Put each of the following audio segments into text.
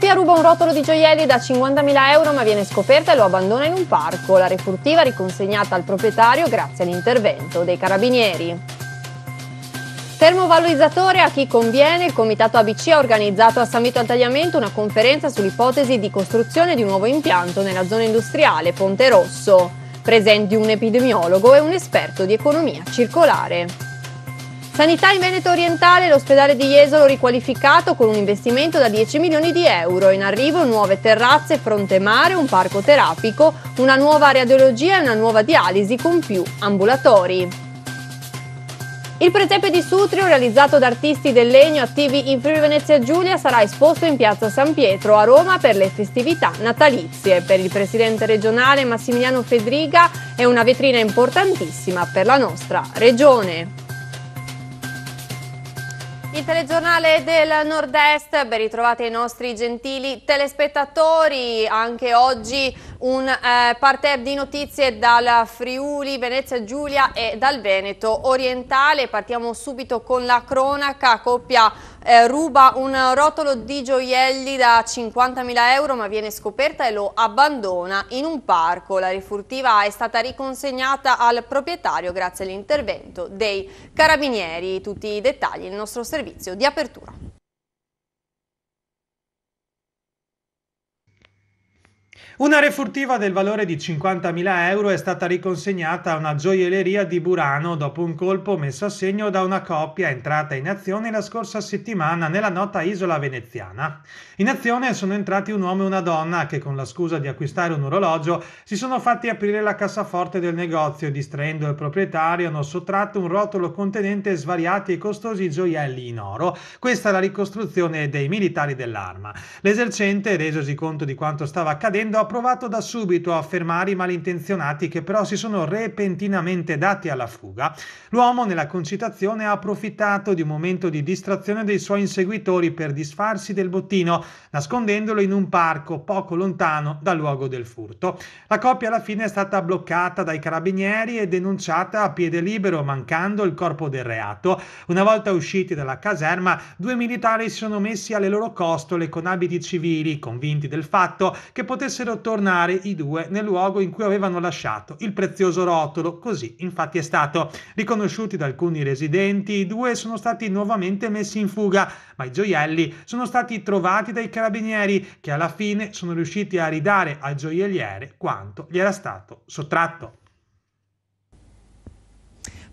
coppia ruba un rotolo di gioielli da 50.000 euro ma viene scoperta e lo abbandona in un parco. La refurtiva riconsegnata al proprietario grazie all'intervento dei carabinieri. Termovalorizzatore a chi conviene, il comitato ABC ha organizzato a San Vito al Tagliamento una conferenza sull'ipotesi di costruzione di un nuovo impianto nella zona industriale Ponte Rosso. Presenti un epidemiologo e un esperto di economia circolare. Sanità in Veneto Orientale, l'ospedale di Jesolo riqualificato con un investimento da 10 milioni di euro. In arrivo nuove terrazze, fronte mare, un parco terapico, una nuova radiologia e una nuova dialisi con più ambulatori. Il presepe di Sutrio, realizzato da artisti del legno attivi in Friuli Venezia Giulia, sarà esposto in piazza San Pietro a Roma per le festività natalizie. Per il presidente regionale Massimiliano Fedriga è una vetrina importantissima per la nostra regione il telegiornale del Nord-Est, ben ritrovati i nostri gentili telespettatori, anche oggi un eh, parterre di notizie dal Friuli, Venezia Giulia e dal Veneto orientale, partiamo subito con la cronaca, coppia eh, ruba un rotolo di gioielli da 50.000 euro ma viene scoperta e lo abbandona in un parco. La rifurtiva è stata riconsegnata al proprietario grazie all'intervento dei carabinieri. Tutti i dettagli nel nostro servizio di apertura. Una refurtiva del valore di 50.000 euro è stata riconsegnata a una gioielleria di Burano dopo un colpo messo a segno da una coppia entrata in azione la scorsa settimana nella nota isola veneziana. In azione sono entrati un uomo e una donna che con la scusa di acquistare un orologio si sono fatti aprire la cassaforte del negozio e distraendo il proprietario hanno sottratto un rotolo contenente svariati e costosi gioielli in oro. Questa è la ricostruzione dei militari dell'arma. L'esercente, resosi conto di quanto stava accadendo, ha provato da subito a fermare i malintenzionati che però si sono repentinamente dati alla fuga, l'uomo nella concitazione ha approfittato di un momento di distrazione dei suoi inseguitori per disfarsi del bottino, nascondendolo in un parco poco lontano dal luogo del furto. La coppia alla fine è stata bloccata dai carabinieri e denunciata a piede libero, mancando il corpo del reato. Una volta usciti dalla caserma, due militari si sono messi alle loro costole con abiti civili, convinti del fatto che potessero tornare i due nel luogo in cui avevano lasciato il prezioso rotolo. Così infatti è stato. Riconosciuti da alcuni residenti, i due sono stati nuovamente messi in fuga, ma i gioielli sono stati trovati dai carabinieri che alla fine sono riusciti a ridare al gioielliere quanto gli era stato sottratto.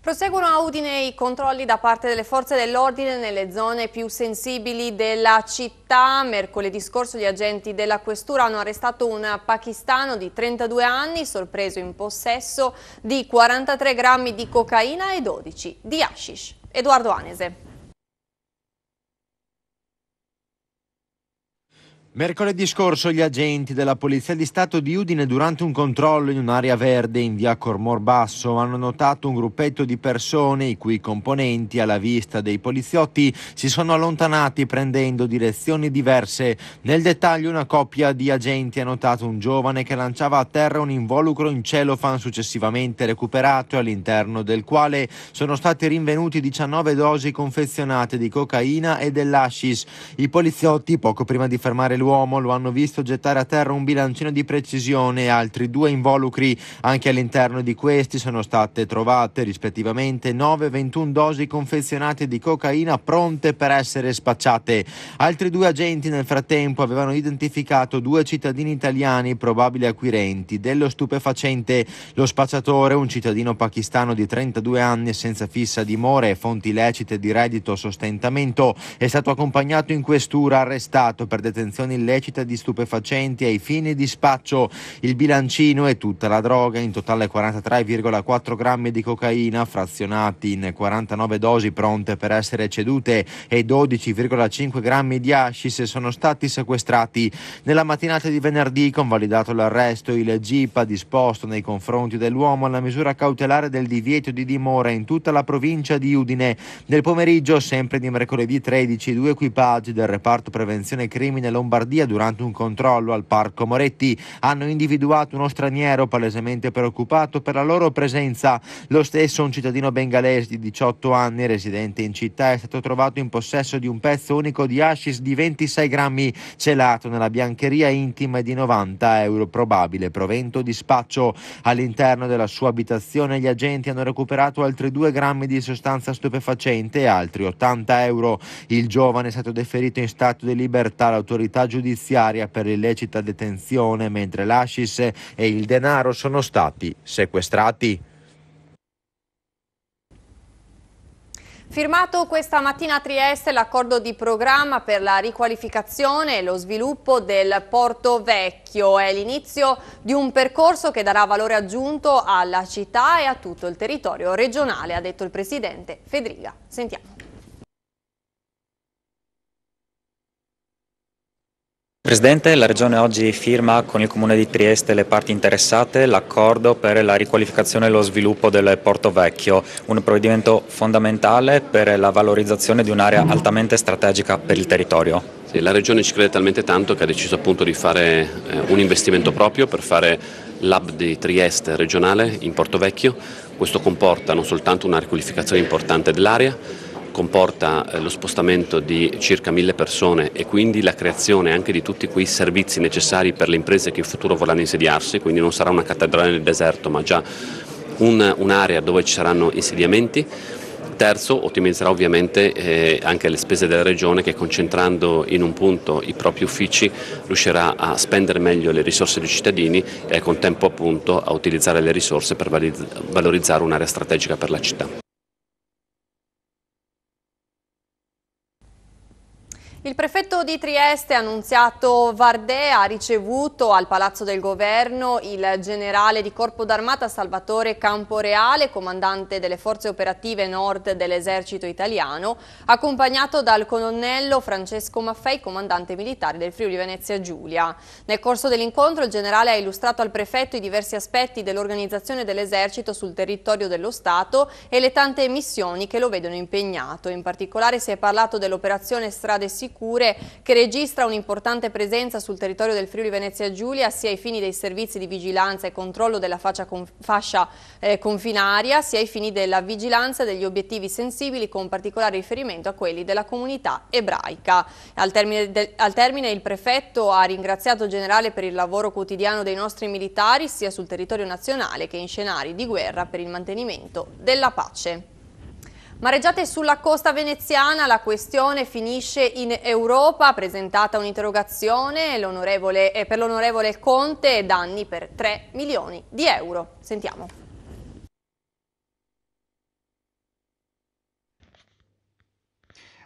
Proseguono a Udine i controlli da parte delle forze dell'ordine nelle zone più sensibili della città. Mercoledì scorso gli agenti della questura hanno arrestato un pakistano di 32 anni sorpreso in possesso di 43 grammi di cocaina e 12 di hashish. Edoardo Anese. Mercoledì scorso gli agenti della Polizia di Stato di Udine durante un controllo in un'area verde in via Cormor Basso hanno notato un gruppetto di persone i cui componenti alla vista dei poliziotti si sono allontanati prendendo direzioni diverse. Nel dettaglio una coppia di agenti ha notato un giovane che lanciava a terra un involucro in celofan successivamente recuperato all'interno del quale sono state rinvenuti 19 dosi confezionate di cocaina e dell'ascis. I poliziotti poco prima di fermare l'uomo l'uomo lo hanno visto gettare a terra un bilancino di precisione e altri due involucri. Anche all'interno di questi sono state trovate rispettivamente 9 e 21 dosi confezionate di cocaina pronte per essere spacciate. Altri due agenti nel frattempo avevano identificato due cittadini italiani probabili acquirenti dello stupefacente. Lo spacciatore, un cittadino pakistano di 32 anni senza fissa dimora e fonti lecite di reddito sostentamento, è stato accompagnato in questura arrestato per detenzione produzione illecita di stupefacenti ai fini di spaccio. Il bilancino e tutta la droga, in totale 43,4 grammi di cocaina frazionati in 49 dosi pronte per essere cedute e 12,5 grammi di hashish sono stati sequestrati. Nella mattinata di venerdì, convalidato l'arresto, il GIP ha disposto nei confronti dell'uomo la misura cautelare del divieto di dimora in tutta la provincia di Udine. Nel pomeriggio, sempre di mercoledì 13, due equipaggi del reparto prevenzione crimine Lombardia Lombardia durante un controllo al Parco Moretti. Hanno individuato uno straniero palesemente preoccupato per la loro presenza. Lo stesso un cittadino bengalese di 18 anni residente in città è stato trovato in possesso di un pezzo unico di hashish di 26 grammi celato nella biancheria intima di 90 euro probabile provento di spaccio. All'interno della sua abitazione gli agenti hanno recuperato altri 2 grammi di sostanza stupefacente e altri 80 euro. Il giovane è stato deferito in stato di libertà all'autorità giudiziaria per l'illecita detenzione mentre l'ascis e il denaro sono stati sequestrati. Firmato questa mattina a Trieste l'accordo di programma per la riqualificazione e lo sviluppo del Porto Vecchio. È l'inizio di un percorso che darà valore aggiunto alla città e a tutto il territorio regionale, ha detto il presidente Federica. Sentiamo. Presidente, la Regione oggi firma con il Comune di Trieste e le parti interessate l'accordo per la riqualificazione e lo sviluppo del Porto Vecchio, un provvedimento fondamentale per la valorizzazione di un'area altamente strategica per il territorio. Sì, la Regione ci crede talmente tanto che ha deciso appunto di fare eh, un investimento proprio per fare l'hub di Trieste regionale in Porto Vecchio. Questo comporta non soltanto una riqualificazione importante dell'area, comporta eh, lo spostamento di circa mille persone e quindi la creazione anche di tutti quei servizi necessari per le imprese che in futuro vorranno insediarsi, quindi non sarà una cattedrale nel deserto ma già un'area dove ci saranno insediamenti. Terzo, ottimizzerà ovviamente eh, anche le spese della Regione che concentrando in un punto i propri uffici riuscirà a spendere meglio le risorse dei cittadini e al contempo appunto a utilizzare le risorse per valorizzare un'area strategica per la città. Il prefetto di Trieste, Annunziato Vardè, ha ricevuto al Palazzo del Governo il generale di Corpo d'Armata Salvatore Camporeale, comandante delle forze operative nord dell'esercito italiano, accompagnato dal colonnello Francesco Maffei, comandante militare del Friuli Venezia Giulia. Nel corso dell'incontro il generale ha illustrato al prefetto i diversi aspetti dell'organizzazione dell'esercito sul territorio dello Stato e le tante missioni che lo vedono impegnato. In particolare si è parlato dell'operazione Strade Sicure sicure che registra un'importante presenza sul territorio del Friuli Venezia Giulia sia ai fini dei servizi di vigilanza e controllo della conf fascia eh, confinaria sia ai fini della vigilanza degli obiettivi sensibili con particolare riferimento a quelli della comunità ebraica. Al termine, al termine il prefetto ha ringraziato il generale per il lavoro quotidiano dei nostri militari sia sul territorio nazionale che in scenari di guerra per il mantenimento della pace. Mareggiate sulla costa veneziana, la questione finisce in Europa, presentata un'interrogazione eh, per l'onorevole Conte, danni per 3 milioni di euro. Sentiamo.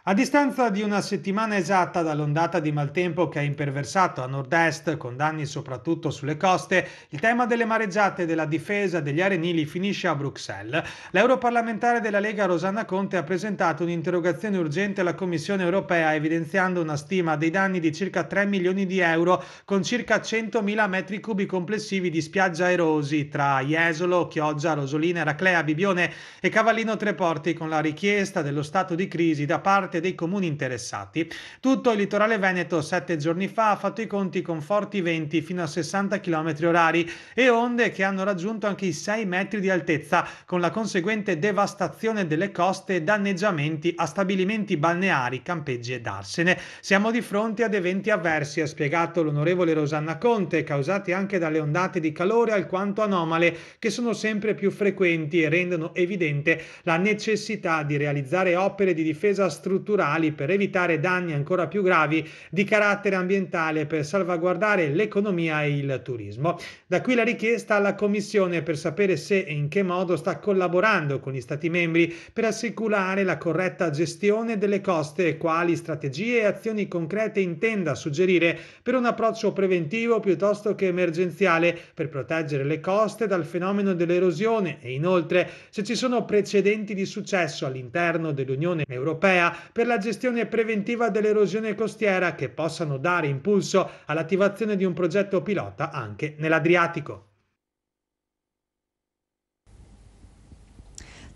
A distanza di una settimana esatta dall'ondata di maltempo che ha imperversato a nord-est, con danni soprattutto sulle coste, il tema delle mareggiate e della difesa degli arenili finisce a Bruxelles. L'europarlamentare della Lega Rosanna Conte ha presentato un'interrogazione urgente alla Commissione europea evidenziando una stima dei danni di circa 3 milioni di euro con circa 100.000 metri cubi complessivi di spiaggia erosi tra Jesolo, Chioggia, Rosolina, Eraclea, Bibione e Cavallino Treporti con la richiesta dello stato di crisi da parte parte dei comuni interessati. Tutto il litorale veneto sette giorni fa ha fatto i conti con forti venti fino a 60 km orari e onde che hanno raggiunto anche i 6 metri di altezza, con la conseguente devastazione delle coste e danneggiamenti a stabilimenti balneari, campeggi e darsene. Siamo di fronte ad eventi avversi, ha spiegato l'onorevole Rosanna Conte, causati anche dalle ondate di calore alquanto anomale che sono sempre più frequenti e rendono evidente la necessità di realizzare opere di difesa strutturale strutturali per evitare danni ancora più gravi di carattere ambientale per salvaguardare l'economia e il turismo. Da qui la richiesta alla Commissione per sapere se e in che modo sta collaborando con gli Stati membri per assicurare la corretta gestione delle coste e quali strategie e azioni concrete intenda suggerire per un approccio preventivo piuttosto che emergenziale per proteggere le coste dal fenomeno dell'erosione e inoltre se ci sono precedenti di successo all'interno dell'Unione Europea per la gestione preventiva dell'erosione costiera che possano dare impulso all'attivazione di un progetto pilota anche nell'Adriatico.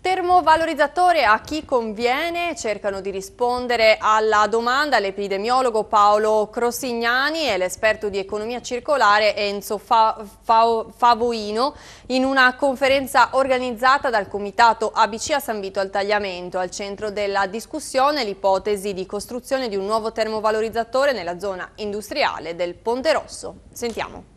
Termovalorizzatore a chi conviene? Cercano di rispondere alla domanda l'epidemiologo Paolo Crossignani e l'esperto di economia circolare Enzo Fa Fa Favoino in una conferenza organizzata dal comitato ABC a San Vito al Tagliamento. Al centro della discussione l'ipotesi di costruzione di un nuovo termovalorizzatore nella zona industriale del Ponte Rosso. Sentiamo.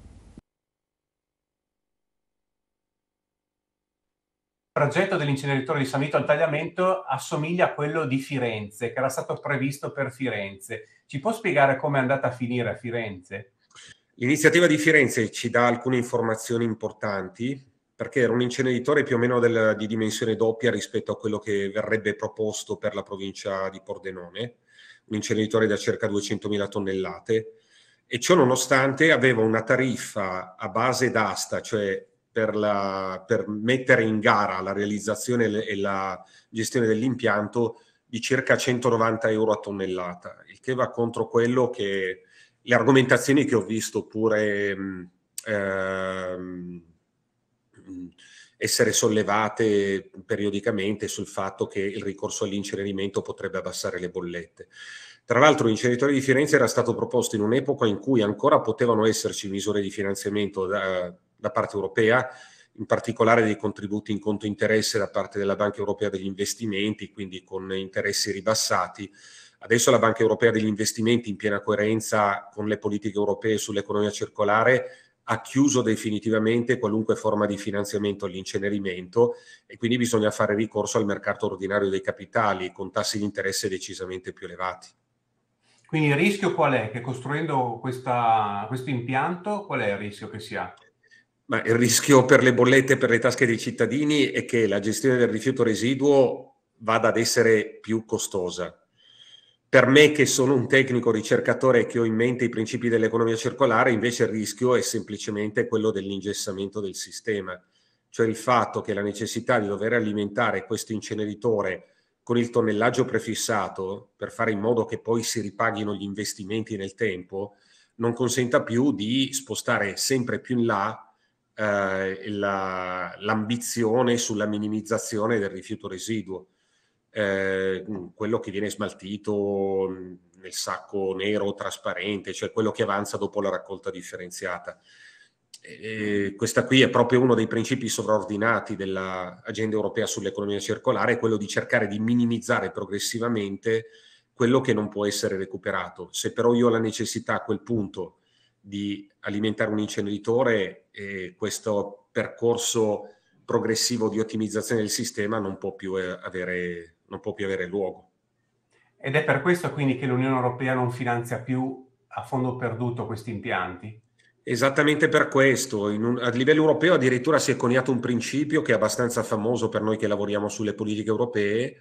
Il progetto dell'inceneritore di San Vito al Tagliamento assomiglia a quello di Firenze, che era stato previsto per Firenze. Ci può spiegare come è andata a finire a Firenze? L'iniziativa di Firenze ci dà alcune informazioni importanti, perché era un inceneritore più o meno del, di dimensione doppia rispetto a quello che verrebbe proposto per la provincia di Pordenone, un inceneritore da circa 200.000 tonnellate, e ciò nonostante aveva una tariffa a base d'asta, cioè per, la, per mettere in gara la realizzazione e la gestione dell'impianto di circa 190 euro a tonnellata, il che va contro quello che le argomentazioni che ho visto pure mm, ehm, essere sollevate periodicamente sul fatto che il ricorso all'incenerimento potrebbe abbassare le bollette. Tra l'altro l'inceneritore di Firenze era stato proposto in un'epoca in cui ancora potevano esserci misure di finanziamento da, da parte europea, in particolare dei contributi in conto interesse da parte della Banca Europea degli Investimenti, quindi con interessi ribassati. Adesso la Banca Europea degli Investimenti, in piena coerenza con le politiche europee sull'economia circolare, ha chiuso definitivamente qualunque forma di finanziamento all'incenerimento e quindi bisogna fare ricorso al mercato ordinario dei capitali con tassi di interesse decisamente più elevati. Quindi il rischio qual è? Che costruendo questa, questo impianto, qual è il rischio che si ha? Ma il rischio per le bollette e per le tasche dei cittadini è che la gestione del rifiuto residuo vada ad essere più costosa. Per me che sono un tecnico ricercatore e che ho in mente i principi dell'economia circolare, invece il rischio è semplicemente quello dell'ingessamento del sistema, cioè il fatto che la necessità di dover alimentare questo inceneritore con il tonnellaggio prefissato per fare in modo che poi si ripaghino gli investimenti nel tempo, non consenta più di spostare sempre più in là eh, la, l'ambizione sulla minimizzazione del rifiuto residuo, eh, mm, quello che viene smaltito mm, nel sacco nero o trasparente, cioè quello che avanza dopo la raccolta differenziata. E questa qui è proprio uno dei principi sovraordinati dell'agenda europea sull'economia circolare, quello di cercare di minimizzare progressivamente quello che non può essere recuperato. Se però io ho la necessità a quel punto di alimentare un inceneritore e questo percorso progressivo di ottimizzazione del sistema non può più eh, avere, può più avere luogo. Ed è per questo quindi che l'Unione Europea non finanzia più a fondo perduto questi impianti? Esattamente per questo. Un, a livello europeo addirittura si è coniato un principio che è abbastanza famoso per noi che lavoriamo sulle politiche europee,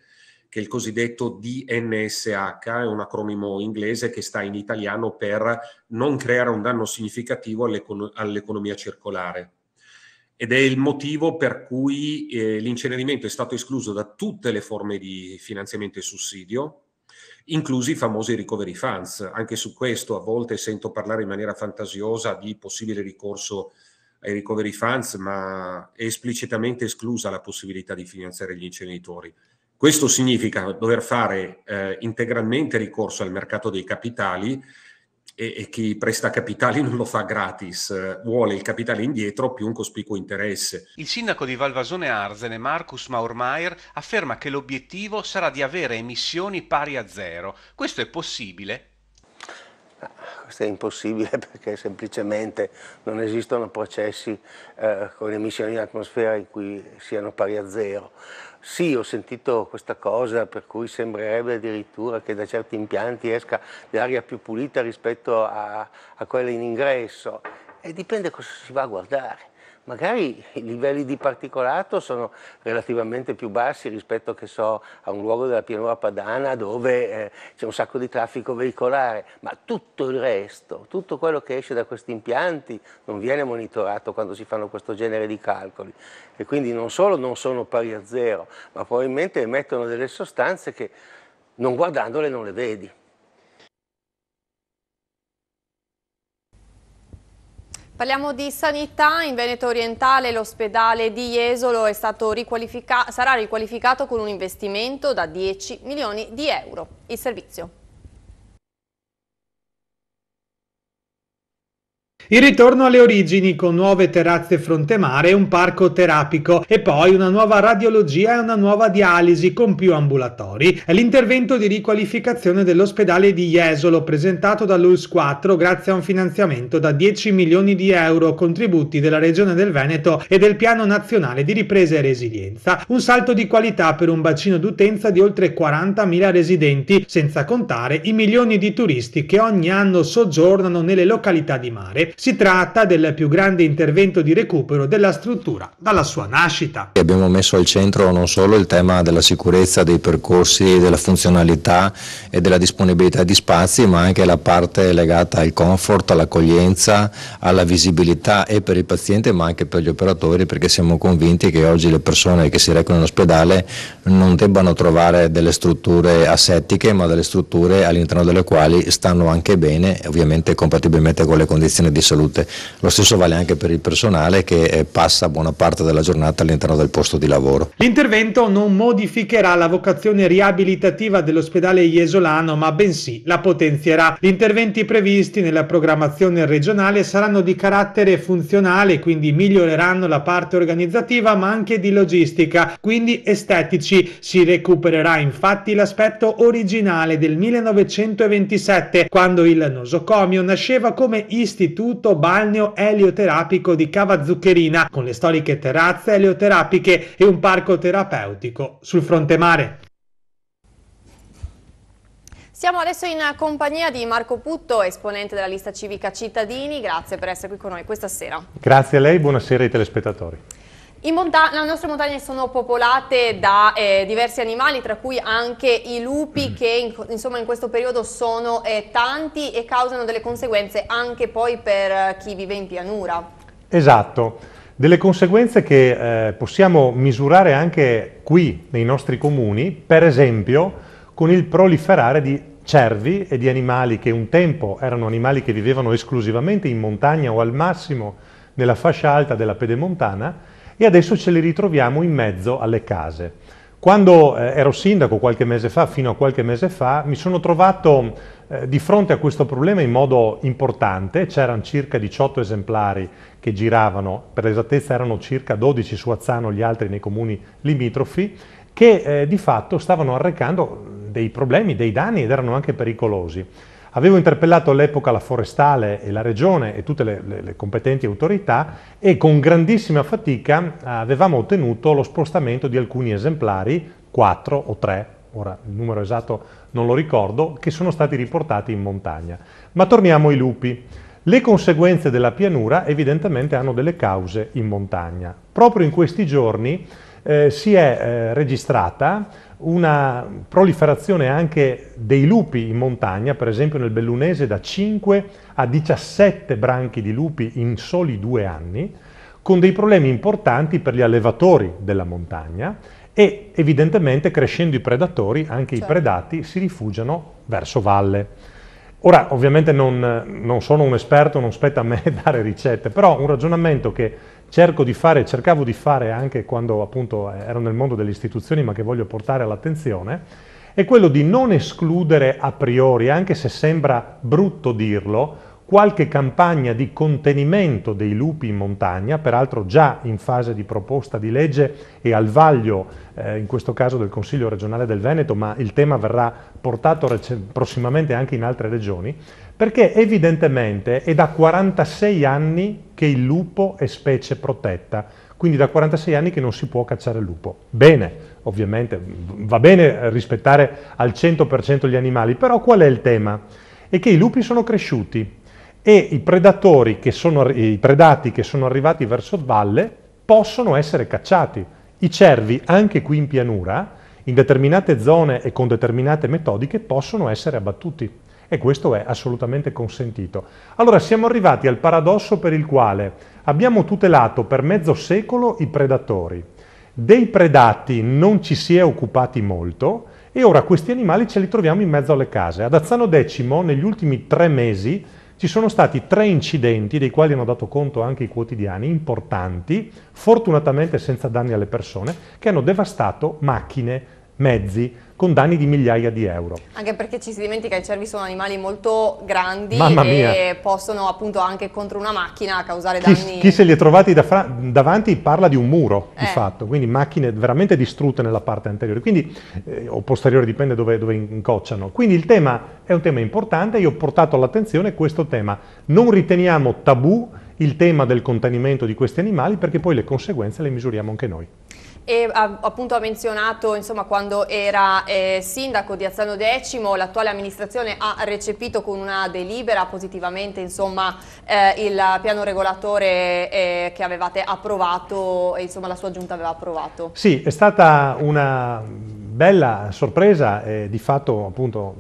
che è il cosiddetto DNSH, è un acronimo inglese che sta in italiano per non creare un danno significativo all'economia circolare. Ed è il motivo per cui eh, l'incenerimento è stato escluso da tutte le forme di finanziamento e sussidio, inclusi i famosi recovery funds. Anche su questo a volte sento parlare in maniera fantasiosa di possibile ricorso ai recovery funds, ma è esplicitamente esclusa la possibilità di finanziare gli inceneritori. Questo significa dover fare eh, integralmente ricorso al mercato dei capitali e, e, chi presta capitali non lo fa gratis, eh, vuole il capitale indietro più un cospicuo interesse. Il sindaco di Valvasone Arzene, Marcus Maurmaier, afferma che l'obiettivo sarà di avere emissioni pari a zero. Questo è possibile? Ah, questo è impossibile perché semplicemente non esistono processi eh, con emissioni in atmosfera in cui siano pari a zero. Sì, ho sentito questa cosa per cui sembrerebbe addirittura che da certi impianti esca l'aria più pulita rispetto a, a quella in ingresso. E dipende cosa si va a guardare magari i livelli di particolato sono relativamente più bassi rispetto che so, a un luogo della pianura padana dove eh, c'è un sacco di traffico veicolare, ma tutto il resto, tutto quello che esce da questi impianti non viene monitorato quando si fanno questo genere di calcoli e quindi non solo non sono pari a zero, ma probabilmente emettono delle sostanze che non guardandole non le vedi. Parliamo di sanità, in Veneto Orientale l'ospedale di Jesolo riqualifica sarà riqualificato con un investimento da 10 milioni di euro. Il servizio. Il ritorno alle origini con nuove terrazze fronte mare, un parco terapico e poi una nuova radiologia e una nuova dialisi con più ambulatori. È l'intervento di riqualificazione dell'ospedale di Jesolo presentato dall'ULS 4 grazie a un finanziamento da 10 milioni di euro contributi della Regione del Veneto e del Piano Nazionale di Ripresa e Resilienza. Un salto di qualità per un bacino d'utenza di oltre 40.000 residenti, senza contare i milioni di turisti che ogni anno soggiornano nelle località di mare si tratta del più grande intervento di recupero della struttura dalla sua nascita. Abbiamo messo al centro non solo il tema della sicurezza dei percorsi, della funzionalità e della disponibilità di spazi, ma anche la parte legata al comfort, all'accoglienza, alla visibilità e per il paziente ma anche per gli operatori perché siamo convinti che oggi le persone che si recano in ospedale non debbano trovare delle strutture asettiche ma delle strutture all'interno delle quali stanno anche bene, ovviamente compatibilmente con le condizioni di di salute. Lo stesso vale anche per il personale che eh, passa buona parte della giornata all'interno del posto di lavoro. L'intervento non modificherà la vocazione riabilitativa dell'ospedale Iesolano, ma bensì la potenzierà. Gli interventi previsti nella programmazione regionale saranno di carattere funzionale, quindi miglioreranno la parte organizzativa ma anche di logistica, quindi estetici. Si recupererà infatti l'aspetto originale del 1927, quando il nosocomio nasceva come istituto istituto balneo elioterapico di Cava Zuccherina, con le storiche terrazze elioterapiche e un parco terapeutico sul fronte mare. Siamo adesso in compagnia di Marco Putto, esponente della lista civica Cittadini. Grazie per essere qui con noi questa sera. Grazie a lei, buonasera ai telespettatori le nostre montagne sono popolate da eh, diversi animali, tra cui anche i lupi mm. che in, insomma, in questo periodo sono eh, tanti e causano delle conseguenze anche poi per eh, chi vive in pianura. Esatto, delle conseguenze che eh, possiamo misurare anche qui nei nostri comuni, per esempio con il proliferare di cervi e di animali che un tempo erano animali che vivevano esclusivamente in montagna o al massimo nella fascia alta della pedemontana, e adesso ce li ritroviamo in mezzo alle case. Quando eh, ero sindaco qualche mese fa, fino a qualche mese fa, mi sono trovato eh, di fronte a questo problema in modo importante, c'erano circa 18 esemplari che giravano, per l'esattezza erano circa 12 su Azzano, gli altri nei comuni limitrofi, che eh, di fatto stavano arrecando dei problemi, dei danni ed erano anche pericolosi. Avevo interpellato all'epoca la forestale e la regione e tutte le, le, le, competenti autorità e con grandissima fatica avevamo ottenuto lo spostamento di alcuni esemplari, 4 o 3, ora il numero esatto non lo ricordo, che sono stati riportati in montagna. Ma torniamo ai lupi. Le conseguenze della pianura evidentemente hanno delle cause in montagna. Proprio in questi giorni eh, si è eh, registrata una proliferazione anche dei lupi in montagna, per esempio nel Bellunese da 5 a 17 branchi di lupi in soli due anni, con dei problemi importanti per gli allevatori della montagna e evidentemente crescendo i predatori, anche certo. i predati si rifugiano verso valle. Ora, ovviamente non, non, sono un esperto, non spetta a me dare ricette, però un ragionamento che cerco di fare, cercavo di fare anche quando appunto ero nel mondo delle istituzioni ma che voglio portare all'attenzione, è quello di non escludere a priori, anche se sembra brutto dirlo, qualche campagna di contenimento dei lupi in montagna, peraltro già in fase di proposta di legge e al vaglio, eh, in questo caso del Consiglio regionale del Veneto, ma il tema verrà portato prossimamente anche in altre regioni, perché evidentemente è da 46 anni che il lupo è specie protetta, quindi da 46 anni che non si può cacciare il lupo. Bene, ovviamente, va bene rispettare al 100% gli animali, però qual è il tema? È che i lupi sono cresciuti, e i, predatori che sono, i predati che sono arrivati verso valle possono essere cacciati. I cervi, anche qui in pianura, in determinate zone e con determinate metodiche, possono essere abbattuti. E questo è assolutamente consentito. Allora siamo arrivati al paradosso per il quale abbiamo tutelato per mezzo secolo i predatori. Dei predati non ci si è occupati molto, e ora questi animali ce li troviamo in mezzo alle case. Ad Azzano Decimo, negli ultimi tre mesi, ci sono stati tre incidenti, dei quali hanno dato conto anche i quotidiani, importanti, fortunatamente senza danni alle persone, che hanno devastato macchine, mezzi con danni di migliaia di euro. Anche perché ci si dimentica che i cervi sono animali molto grandi e possono appunto anche contro una macchina causare chi, danni. Chi se li è trovati da davanti parla di un muro, eh. di fatto, quindi macchine veramente distrutte nella parte anteriore quindi, eh, o posteriore, dipende dove, dove incocciano. Quindi il tema è un tema importante, io ho portato all'attenzione questo tema. Non riteniamo tabù il tema del contenimento di questi animali perché poi le conseguenze le misuriamo anche noi e appunto ha menzionato insomma, quando era eh, sindaco di Azzano X l'attuale amministrazione ha recepito con una delibera positivamente insomma, eh, il piano regolatore eh, che avevate approvato e insomma, la sua giunta aveva approvato. Sì, è stata una bella sorpresa di fatto appunto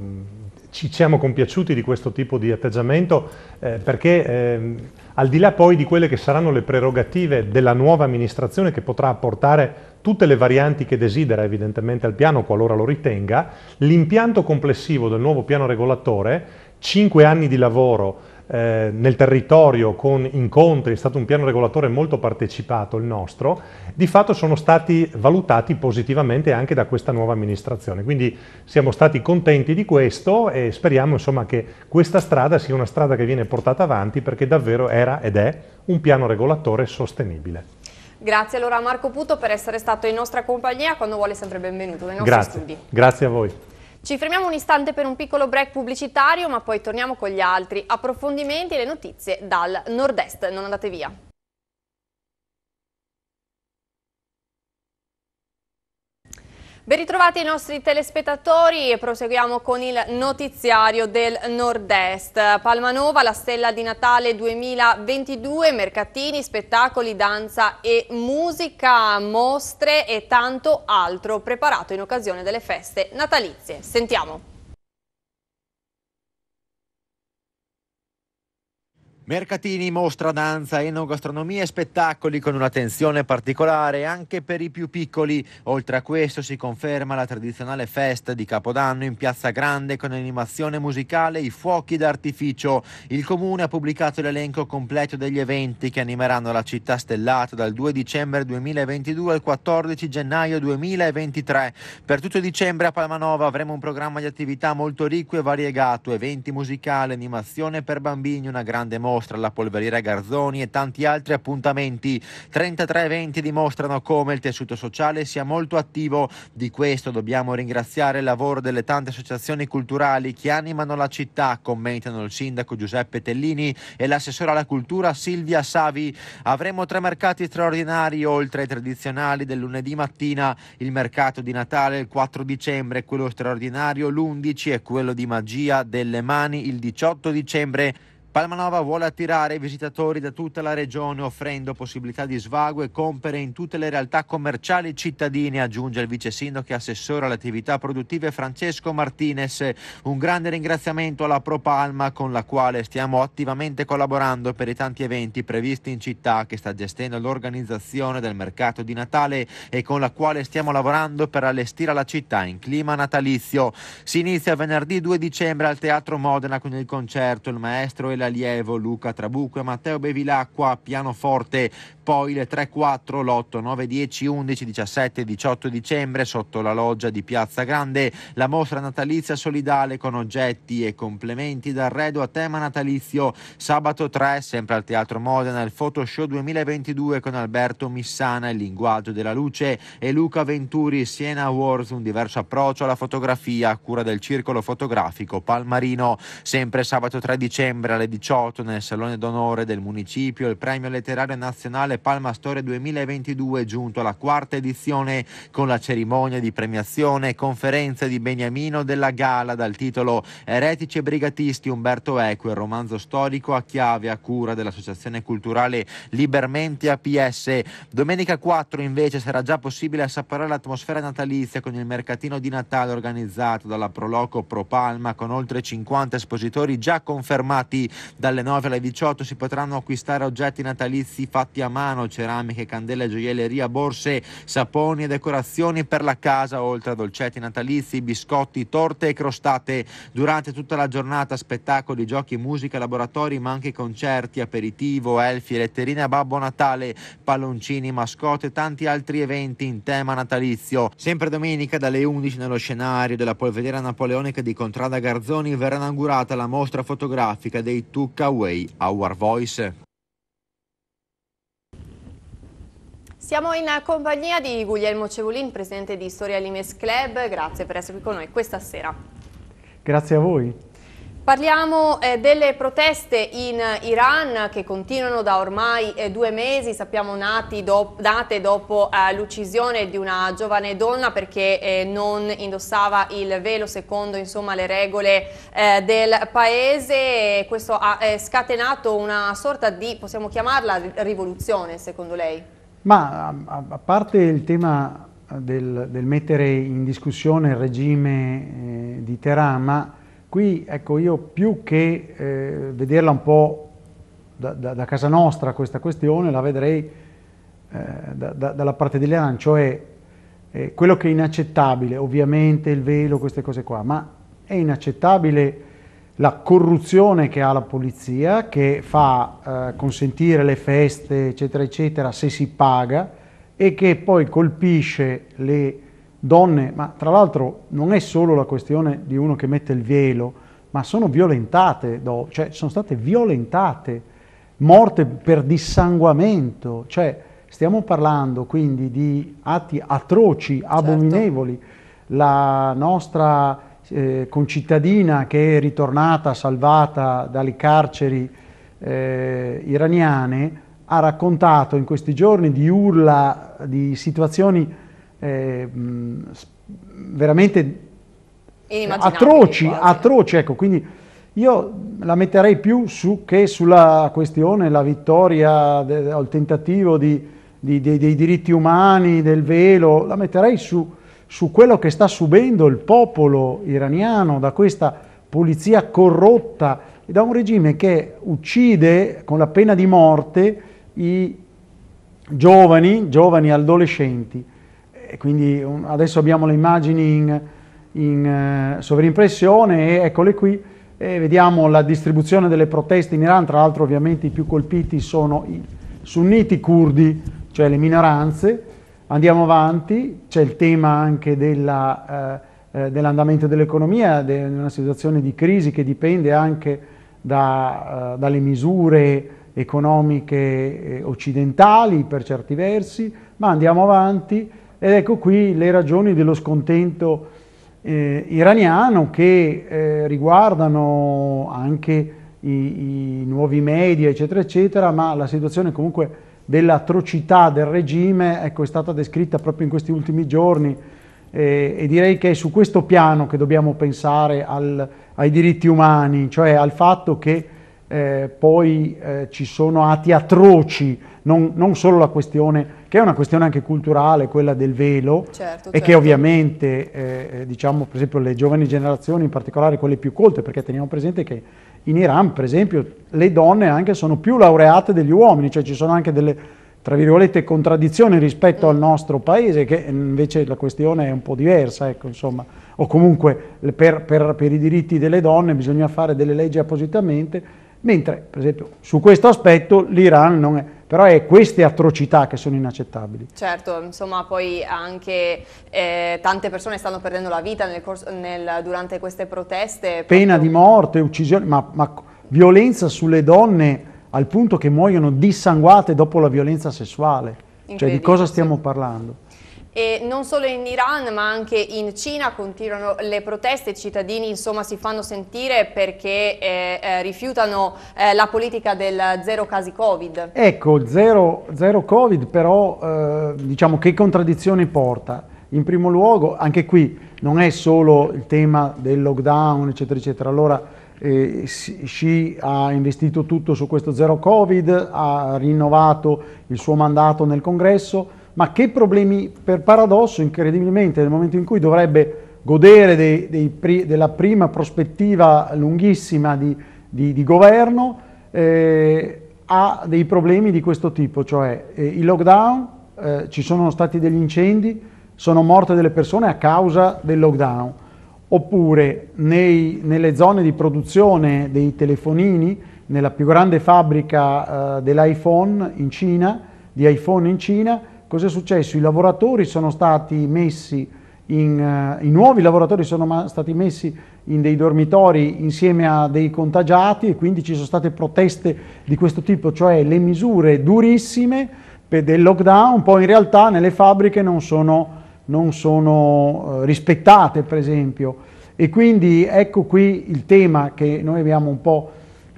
ci siamo compiaciuti di questo tipo di atteggiamento eh, perché eh, al di là poi di quelle che saranno le prerogative della nuova amministrazione che potrà apportare tutte le varianti che desidera evidentemente al piano qualora lo ritenga, l'impianto complessivo del nuovo piano regolatore, 5 anni di lavoro eh, nel territorio con incontri, è stato un piano regolatore molto partecipato il nostro, di fatto sono stati valutati positivamente anche da questa nuova amministrazione. Quindi siamo stati contenti di questo e speriamo insomma, che questa strada sia una strada che viene portata avanti perché davvero era ed è un piano regolatore sostenibile. Grazie allora a Marco Puto per essere stato in nostra compagnia, quando vuole sempre benvenuto nei nostri Grazie. studi. Grazie a voi. Ci fermiamo un istante per un piccolo break pubblicitario, ma poi torniamo con gli altri approfondimenti e le notizie dal nord-est. Non andate via. Ben ritrovati i nostri telespettatori e proseguiamo con il notiziario del Nord-Est. Palmanova, la stella di Natale 2022, mercatini, spettacoli, danza e musica, mostre e tanto altro preparato in occasione delle feste natalizie. Sentiamo. Mercatini mostra danza, enogastronomia e spettacoli con un'attenzione particolare anche per i più piccoli. Oltre a questo si conferma la tradizionale festa di Capodanno in Piazza Grande con animazione musicale i fuochi d'artificio. Il comune ha pubblicato l'elenco completo degli eventi che animeranno la città stellata dal 2 dicembre 2022 al 14 gennaio 2023. Per tutto dicembre a Palmanova avremo un programma di attività molto ricco e variegato, eventi musicali, animazione per bambini, una grande mostra mostra alla polveriera Garzoni e tanti altri appuntamenti. 33 eventi dimostrano come il tessuto sociale sia molto attivo. Di questo dobbiamo ringraziare il lavoro delle tante associazioni culturali che animano la città, commentano il sindaco Giuseppe Tellini e l'assessore alla cultura Silvia Savi. Avremo tre mercati straordinari oltre ai tradizionali del lunedì mattina, il mercato di Natale il 4 dicembre, quello straordinario l'11 e quello di magia delle mani il 18 dicembre. Palmanova vuole attirare i visitatori da tutta la regione offrendo possibilità di svago e compere in tutte le realtà commerciali cittadine, aggiunge il vice sindaco e assessore alle attività produttive Francesco Martinez. Un grande ringraziamento alla Pro Palma con la quale stiamo attivamente collaborando per i tanti eventi previsti in città che sta gestendo l'organizzazione del mercato di Natale e con la quale stiamo lavorando per allestire la città in clima natalizio. Si inizia venerdì 2 dicembre al Teatro Modena con il concerto Il Maestro e l'allievo Luca Trabucco e Matteo Bevilacqua, pianoforte, poi le 3, 4, l'8, 9, 10, 11, 17 18 dicembre sotto la loggia di Piazza Grande la mostra natalizia solidale con oggetti e complementi d'arredo a tema natalizio. Sabato 3, sempre al Teatro Modena, il Photoshop 2022 con Alberto Missana, il linguaggio della luce e Luca Venturi, Siena Awards, un diverso approccio alla fotografia a cura del Circolo Fotografico Palmarino. Sempre sabato 3 dicembre alle 2018 nel Salone d'Onore del Municipio il Premio Letterario Nazionale Palma Storia 2022 è giunto alla quarta edizione con la cerimonia di premiazione e conferenza di Beniamino della Gala dal titolo Eretici e Brigatisti Umberto Eco, il romanzo storico a chiave a cura dell'Associazione Culturale Libermente APS. Domenica 4 invece sarà già possibile assaporare l'atmosfera natalizia con il mercatino di Natale organizzato dalla Proloco Pro Palma con oltre 50 espositori già confermati dalle 9 alle 18 si potranno acquistare oggetti natalizi fatti a mano, ceramiche, candele, gioielleria, borse, saponi e decorazioni per la casa, oltre a dolcetti natalizi, biscotti, torte e crostate. Durante tutta la giornata spettacoli, giochi, musica, laboratori, ma anche concerti, aperitivo, elfi, letterine a Babbo Natale, palloncini, mascotte e tanti altri eventi in tema natalizio. Sempre domenica dalle 11 nello scenario della polveriera napoleonica di Contrada Garzoni verrà inaugurata la mostra fotografica dei took away our voice. Siamo in compagnia di Guglielmo Cevolin, presidente di Storia Limes Club. Grazie per essere qui con noi questa sera. Grazie a voi. Parliamo eh, delle proteste in Iran che continuano da ormai eh, due mesi, sappiamo do nate dopo eh, l'uccisione di una giovane donna perché eh, non indossava il velo secondo insomma, le regole eh, del paese. Questo ha eh, scatenato una sorta di, possiamo chiamarla, rivoluzione secondo lei? Ma a, a parte il tema del, del, mettere in discussione il regime di Teheran, Qui ecco io più che eh, vederla un po' da, da, da, casa nostra questa questione, la vedrei eh, da, dalla parte di Leran, cioè eh, quello che è inaccettabile, ovviamente il velo, queste cose qua, ma è inaccettabile la corruzione che ha la polizia, che fa eh, consentire le feste, eccetera, eccetera, se si paga, e che poi colpisce le donne, ma tra l'altro non è solo la questione di uno che mette il velo, ma sono violentate, do, cioè sono state violentate, morte per dissanguamento, cioè stiamo parlando quindi di atti atroci, certo. abominevoli. Certo. La nostra eh, concittadina che è ritornata salvata dalle carceri eh, iraniane ha raccontato in questi giorni di urla, di situazioni eh, mm, veramente atroci, atroci, ecco, quindi io la metterei più su che sulla questione, la vittoria de, o il tentativo di, di, dei, dei, diritti umani, del velo, la metterei su, su quello che sta subendo il popolo iraniano da questa pulizia corrotta e da un regime che uccide con la pena di morte i giovani, giovani adolescenti quindi un, adesso abbiamo le immagini in, in uh, sovrimpressione e eccole qui. E vediamo la distribuzione delle proteste in Iran, tra l'altro ovviamente i più colpiti sono i sunniti curdi, cioè le minoranze. Andiamo avanti, c'è il tema anche della... Uh, dell'andamento dell'economia, di de una situazione di crisi che dipende anche da, uh, dalle misure economiche occidentali per certi versi, ma andiamo avanti, ed ecco qui le ragioni dello scontento eh, iraniano che eh, riguardano anche i, i, nuovi media, eccetera, eccetera, ma la situazione comunque dell'atrocità del regime ecco, è stata descritta proprio in questi ultimi giorni eh, e direi che è su questo piano che dobbiamo pensare al, ai diritti umani, cioè al fatto che eh, poi eh, ci sono atti atroci, non, non, solo la questione, che è una questione anche culturale, quella del velo, certo, e certo. che ovviamente, eh, eh, diciamo per esempio le giovani generazioni, in particolare quelle più colte, perché teniamo presente che in Iran, per esempio, le donne anche sono più laureate degli uomini, cioè ci sono anche delle, tra virgolette, contraddizioni rispetto al nostro paese, che eh, invece la questione è un po' diversa, ecco, insomma o comunque per, per, per, i diritti delle donne bisogna fare delle leggi appositamente Mentre, per esempio, su questo aspetto l'Iran non è però è queste atrocità che sono inaccettabili. Certo, insomma poi anche eh, tante persone stanno perdendo la vita nel corso, nel, durante queste proteste. Pena di morte, uccisione, ma, ma, violenza sulle donne al punto che muoiono dissanguate dopo la violenza sessuale. Cioè di cosa stiamo parlando? E non solo in Iran ma anche in Cina continuano le proteste, i cittadini insomma, si fanno sentire perché eh, eh, rifiutano eh, la politica del zero casi Covid. Ecco, zero, zero Covid però eh, diciamo che contraddizione porta? In primo luogo anche qui non è solo il tema del lockdown eccetera eccetera, allora eh, Xi ha investito tutto su questo zero Covid, ha rinnovato il suo mandato nel congresso, ma che problemi per paradosso incredibilmente nel momento in cui dovrebbe godere dei, dei, della prima prospettiva lunghissima di, di, di governo eh, ha dei problemi di questo tipo, cioè eh, il lockdown, eh, ci sono stati degli incendi, sono morte delle persone a causa del lockdown, oppure nei, nelle zone di produzione dei telefonini, nella più grande fabbrica eh, dell'iPhone in Cina, di iPhone in Cina, Cos'è successo? I lavoratori sono stati messi in, uh, I nuovi lavoratori sono stati messi in dei dormitori insieme a dei contagiati e quindi ci sono state proteste di questo tipo, cioè le misure durissime del lockdown, poi in realtà nelle fabbriche non sono, non sono uh, rispettate, per esempio. E quindi ecco qui il tema che noi abbiamo un po'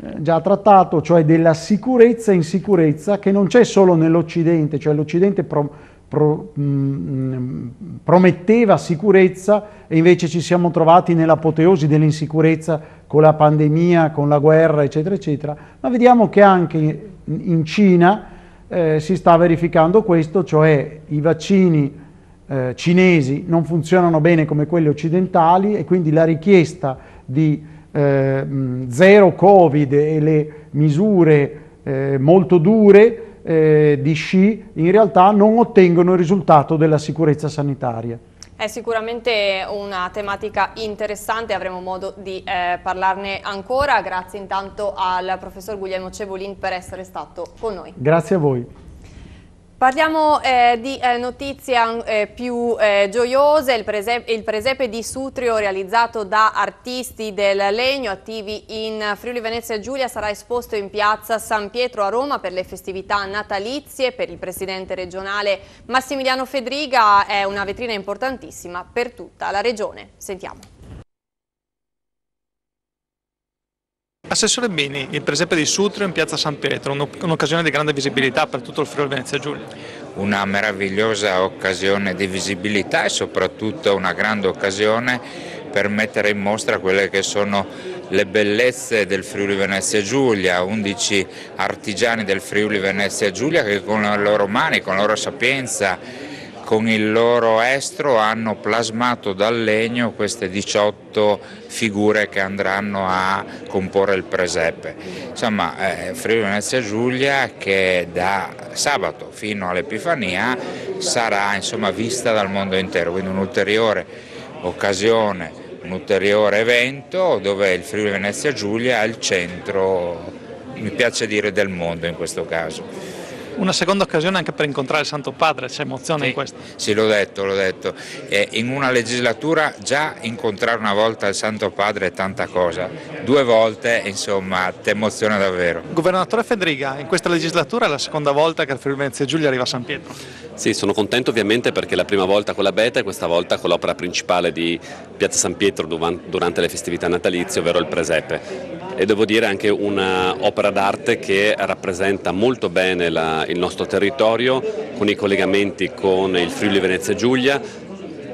Eh, già trattato, cioè della sicurezza in sicurezza, che non c'è solo nell'Occidente, cioè l'Occidente pro, pro, mm, mm, prometteva sicurezza e invece ci siamo trovati nell'apoteosi dell'insicurezza con la pandemia, con la guerra, eccetera, eccetera, ma vediamo che anche in Cina eh, si sta verificando questo, cioè i vaccini eh, cinesi non funzionano bene come quelli occidentali e quindi la richiesta di eh, zero Covid e le misure eh, molto dure eh, di sci in realtà non ottengono il risultato della sicurezza sanitaria. È sicuramente una tematica interessante, avremo modo di eh, parlarne ancora. Grazie intanto al professor Guglielmo Cebolin per essere stato con noi. Grazie a voi. Parliamo eh, di eh, notizie eh, più eh, gioiose, il presepe, il presepe, di Sutrio realizzato da artisti del legno attivi in Friuli Venezia Giulia sarà esposto in piazza San Pietro a Roma per le festività natalizie, per il presidente regionale Massimiliano Fedriga è una vetrina importantissima per tutta la regione. Sentiamo. Assessore Bini, il presepe di Sutrio in piazza San Pietro, un'occasione di grande visibilità per tutto il Friuli Venezia Giulia. Una meravigliosa occasione di visibilità e soprattutto una grande occasione per mettere in mostra quelle che sono le bellezze del Friuli Venezia Giulia, 11 artigiani del Friuli Venezia Giulia che con le loro mani, con la loro sapienza con il loro estro hanno plasmato dal legno queste 18 figure che andranno a comporre il presepe. Insomma, eh, Friuli Venezia Giulia che da sabato fino all'Epifania sarà insomma, vista dal mondo intero, quindi un'ulteriore occasione, un ulteriore evento dove il Friuli Venezia Giulia è il centro, mi piace dire, del mondo in questo caso una seconda occasione anche per incontrare il Santo Padre, c'è emozione sì, in questo? Sì, l'ho detto, l'ho detto. Eh, in una legislatura già incontrare una volta il Santo Padre è tanta cosa, due volte insomma ti emoziona davvero. Governatore Federica, in questa legislatura è la seconda volta che il Friuli Venezia Giulia arriva a San Pietro. Sì, sono contento ovviamente perché è la prima volta con la Beta e questa volta con l'opera principale di Piazza San Pietro durante le festività natalizie, ovvero il presepe e devo dire anche un'opera d'arte che rappresenta molto bene la, il nostro territorio con i collegamenti con il Friuli Venezia Giulia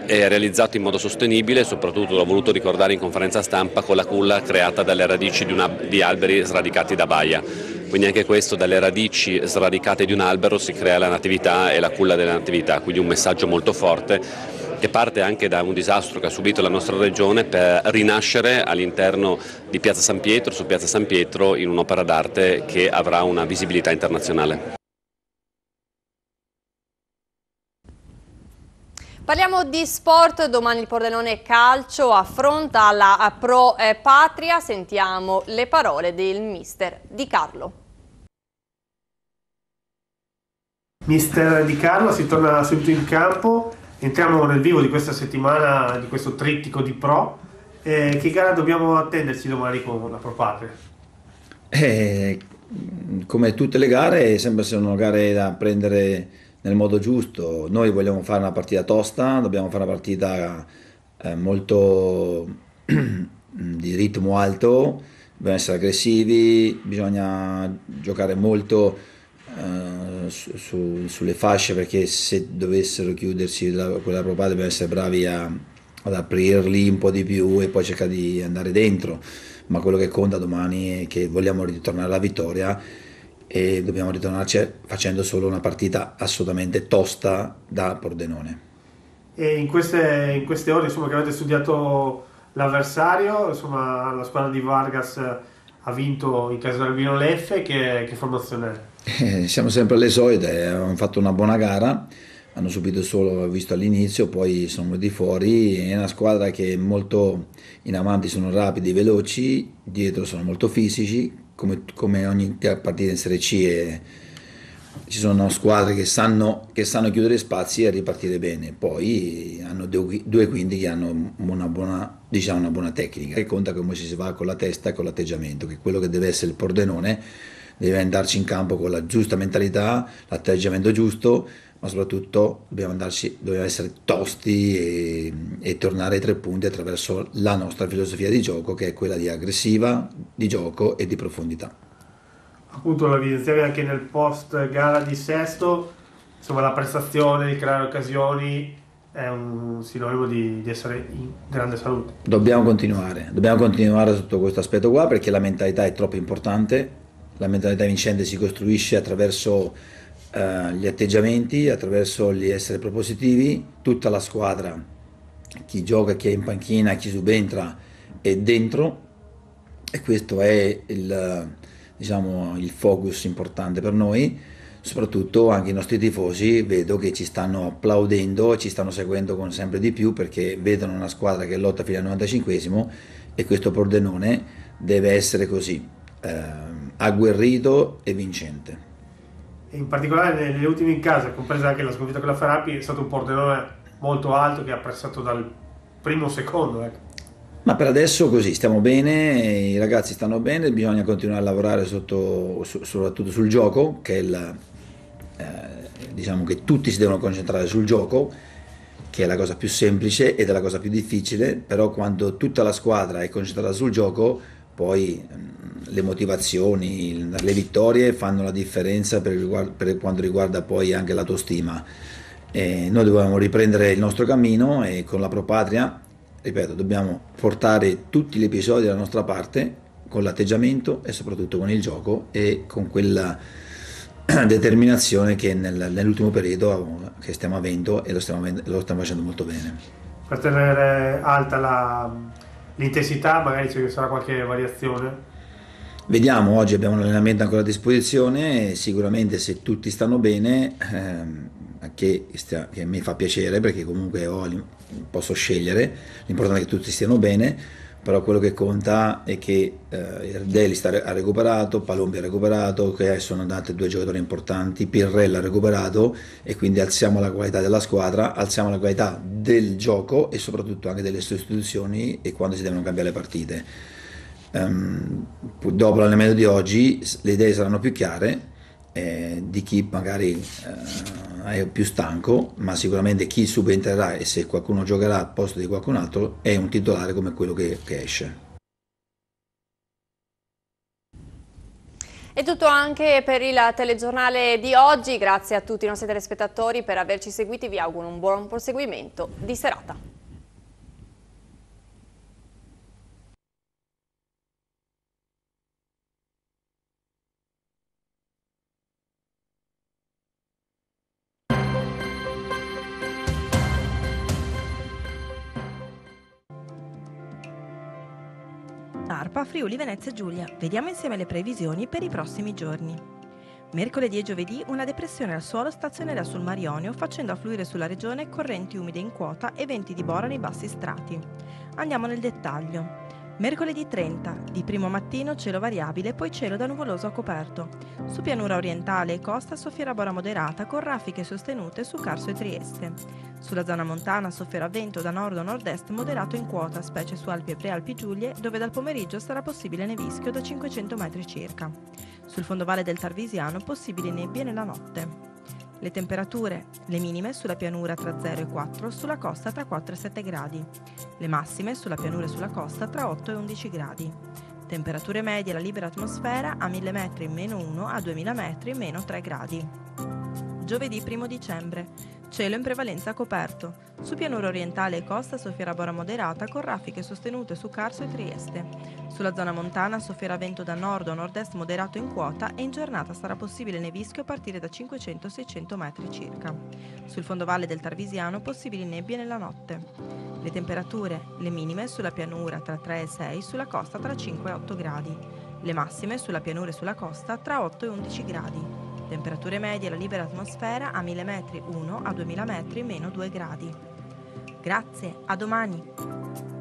è realizzato in modo sostenibile e soprattutto l'ho voluto ricordare in conferenza stampa con la culla creata dalle radici di, una, di alberi sradicati da baia. Quindi anche questo, dalle radici sradicate di un albero si crea la natività e la culla della natività, quindi un messaggio molto forte che parte anche da un disastro che ha subito la nostra regione per rinascere all'interno di Piazza San Pietro, su Piazza San Pietro, in un'opera d'arte che avrà una visibilità internazionale. Parliamo di sport, domani il Pordenone Calcio affronta la Pro Patria, sentiamo le parole del mister Di Carlo. Mister Di Carlo si torna subito in campo entriamo nel vivo di questa settimana, di questo trittico di pro. Eh, che gara dobbiamo attenderci domani con la Pro Patria? Eh, come tutte le gare, sembra siano gara da prendere nel modo giusto. Noi vogliamo fare una partita tosta, dobbiamo fare una partita eh, molto di ritmo alto, dobbiamo essere aggressivi, bisogna giocare molto eh, su, sulle fasce perché se dovessero chiudersi la, quella propria dobbiamo essere bravi a, ad aprirli un po' di più e poi cercare di andare dentro ma quello che conta domani è che vogliamo ritornare alla vittoria e dobbiamo ritornarci facendo solo una partita assolutamente tosta da Pordenone. E in queste, in queste ore insomma, che avete studiato l'avversario, insomma, la squadra di Vargas ha vinto in casa del Casalvino Leffe, che, che formazione è? Eh, siamo sempre alle solite, hanno eh, fatto una buona gara, hanno subito solo visto all'inizio, poi sono venuti fuori, è una squadra che molto in avanti sono rapidi, e veloci, dietro sono molto fisici, come, come ogni partita in Serie C è, eh, ci sono squadre che sanno, che sanno, chiudere spazi e ripartire bene, poi hanno due, due quindi che hanno una buona, diciamo una buona tecnica, che conta come si va con la testa e con l'atteggiamento, che è quello che deve essere il Pordenone deve andarci in campo con la giusta mentalità, l'atteggiamento giusto, ma soprattutto dobbiamo, andarci, dobbiamo essere tosti e, e, tornare ai tre punti attraverso la nostra filosofia di gioco che è quella di aggressiva, di gioco e di profondità. Appunto lo evidenziavi anche nel post gara di Sesto, insomma la prestazione di creare occasioni è un sinonimo di, di, essere in grande salute. Dobbiamo continuare, dobbiamo continuare sotto questo aspetto qua perché la mentalità è troppo importante la mentalità vincente si costruisce attraverso eh, gli atteggiamenti, attraverso gli essere propositivi, tutta la squadra, chi gioca, chi è in panchina, chi subentra è dentro e questo è il, diciamo, il focus importante per noi, soprattutto anche i nostri tifosi vedo che ci stanno applaudendo, ci stanno seguendo con sempre di più perché vedono una squadra che lotta fino al 95 e questo Pordenone deve essere così. Eh, agguerrito e vincente. In particolare nelle ultime in casa, compresa anche la sconfitta con la Ferrari, è stato un pordenone molto alto che ha apprezzato dal primo secondo. Ecco. Ma per adesso così, stiamo bene, i ragazzi stanno bene, bisogna continuare a lavorare sotto, soprattutto sul gioco, che è il, eh, diciamo che tutti si devono concentrare sul gioco, che è la cosa più semplice ed è la cosa più difficile, però quando tutta la squadra è concentrata sul gioco poi ehm, le motivazioni, le vittorie fanno la differenza per, riguardo, per quanto riguarda poi anche l'autostima. E noi dobbiamo riprendere il nostro cammino e con la propatria, ripeto, dobbiamo portare tutti gli episodi dalla nostra parte con l'atteggiamento e soprattutto con il gioco e con quella determinazione che nel, nell'ultimo periodo eh, che stiamo avendo e lo stiamo, lo stiamo facendo molto bene. Per tenere alta la, L'intensità magari ci sarà qualche variazione? Vediamo, oggi abbiamo l'allenamento ancora a disposizione sicuramente se tutti stanno bene, ehm, che, stia, che mi fa piacere perché comunque ho, posso scegliere, l'importante è che tutti stiano bene, però quello che conta è che eh, Delis ha recuperato, Palombi ha recuperato, che sono andate due giocatori importanti, Pirrella ha recuperato e quindi alziamo la qualità della squadra, alziamo la qualità del gioco e soprattutto anche delle sostituzioni e quando si devono cambiare le partite. Um, dopo l'allenamento di oggi le idee saranno più chiare eh, di chi magari... Eh, è più stanco, ma sicuramente chi subentrerà e se qualcuno giocherà al posto di qualcun altro è un titolare come quello che, che esce. È tutto anche per il telegiornale di oggi, grazie a tutti i nostri telespettatori per averci seguiti, vi auguro un buon proseguimento di serata. ARPA Friuli Venezia Giulia. Vediamo insieme le previsioni per i prossimi giorni. Mercoledì e giovedì una depressione al suolo stazionerà sul Mar Ionio, facendo affluire sulla regione correnti umide in quota e venti di bora nei bassi strati. Andiamo nel dettaglio. Mercoledì 30, di primo mattino cielo variabile, poi cielo da nuvoloso a coperto. Su pianura orientale e costa soffierà bora moderata con raffiche sostenute su Carso e Trieste. Sulla zona montana soffierà vento da nord a nord-est moderato in quota, specie su Alpi e Prealpi Giulie, dove dal pomeriggio sarà possibile nevischio da 500 metri circa. Sul fondovalle del Tarvisiano possibili nebbie nella notte. Le temperature, le minime sulla pianura tra 0 e 4, sulla costa tra 4 e 7 gradi, le massime sulla pianura e sulla costa tra 8 e 11 gradi. Temperature medie alla libera atmosfera a 1000 metri meno 1 a 2000 metri meno 3 gradi. Giovedì 1 dicembre Cielo in prevalenza coperto. Su pianura orientale e costa soffierà bora moderata con raffiche sostenute su Carso e Trieste. Sulla zona montana soffierà vento da nord o nord-est moderato in quota e in giornata sarà possibile nevischio a partire da 500-600 metri circa. Sul fondovalle del Tarvisiano possibili nebbie nella notte. Le temperature, le minime sulla pianura tra 3 e 6, sulla costa tra 5 e 8 gradi. Le massime sulla pianura e sulla costa tra 8 e 11 gradi. Temperature medie e la libera atmosfera a 1000 metri 1 a 2000 metri meno 2 gradi. Grazie, a domani!